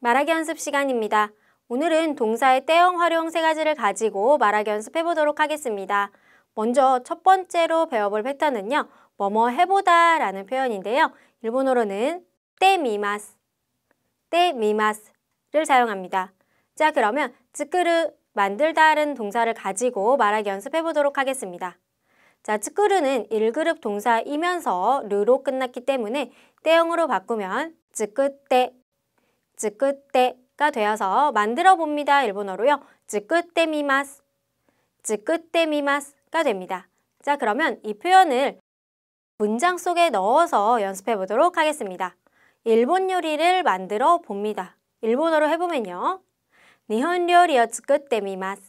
말하기 연습 시간입니다. 오늘은 동사의 때형 활용 세 가지를 가지고 말하기 연습해 보도록 하겠습니다. 먼저 첫 번째로 배워볼 패턴은요. 뭐뭐 해보다 라는 표현인데요. 일본어로는 때미마스, 때미마스를 사용합니다. 자 그러면 쯔끄르 만들다는 동사를 가지고 말하기 연습해 보도록 하겠습니다. 자, 쯔끄르는 1그룹 동사이면서 르로 끝났기 때문에 때형으로 바꾸면 쯔끄때 쯔끄떼가 되어서 만들어 봅니다. 일본어로요. 쯔끄떼미마스, 쯔끄떼미마스가 됩니다. 자, 그러면 이 표현을 문장 속에 넣어서 연습해 보도록 하겠습니다. 일본 요리를 만들어 봅니다. 일본어로 해보면요. 니혼 요리어 쯔끄떼미마스,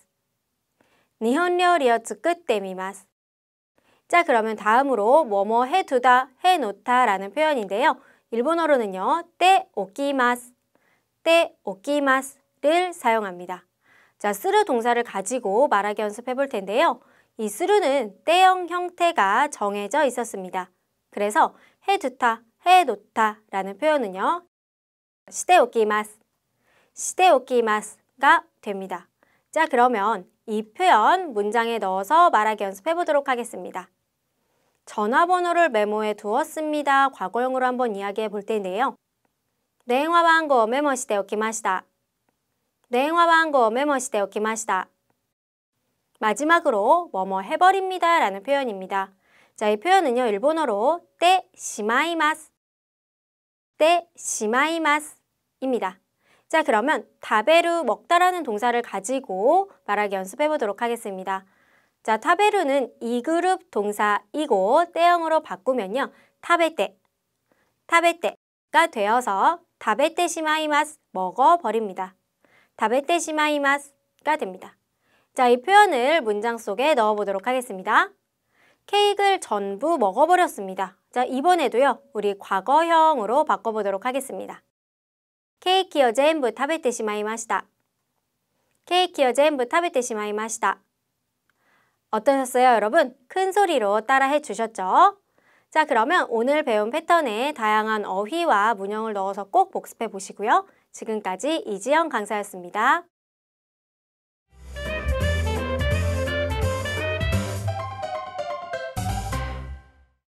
니혼 요리어 쯔끄떼미마스. 자, 그러면 다음으로 뭐뭐 해두다, 해놓다라는 표현인데요. 일본어로는요, 떼 오키마스, 때 오키마스를 사용합니다. 자, 쓰르 동사를 가지고 말하기 연습해 볼 텐데요. 이 쓰르는 때형 형태가 정해져 있었습니다. 그래서 해두타, 해놓다라는 표현은요. 시대오키마스, 시대오키마스가 됩니다. 자, 그러면 이 표현 문장에 넣어서 말하기 연습해 보도록 하겠습니다. 전화번호를 메모해 두었습니다. 과거형으로 한번 이야기해 볼 텐데요. 電話番号をメモしておきました。電話番号をメモしておきました。 마지막으로 뭐뭐 해버립니다 라는 표현입니다. 자, 이 표현은요, 일본어로 때 시마이마스 때 시마이마스 입니다. 자, 그러면 다베루 먹다라는 동사를 가지고 말하기 연습해 보도록 하겠습니다. 자, 타베루는 이 그룹 동사이고 때형으로 바꾸면요, 타베떼 타베떼가 되어서 다베테시마이마스 먹어버립니다. 다베테시마이마스가 됩니다. 자, 이 표현을 문장 속에 넣어보도록 하겠습니다. 케이크를 전부 먹어버렸습니다. 자, 이번에도요. 우리 과거형으로 바꿔보도록 하겠습니다. 케이크요 전부 食べてしまいました. 케이크요 전부 食べてしまいました. 어떠셨어요, 여러분? 큰 소리로 따라해 주셨죠? 자, 그러면 오늘 배운 패턴에 다양한 어휘와 문형을 넣어서 꼭 복습해 보시고요. 지금까지 이지영 강사였습니다.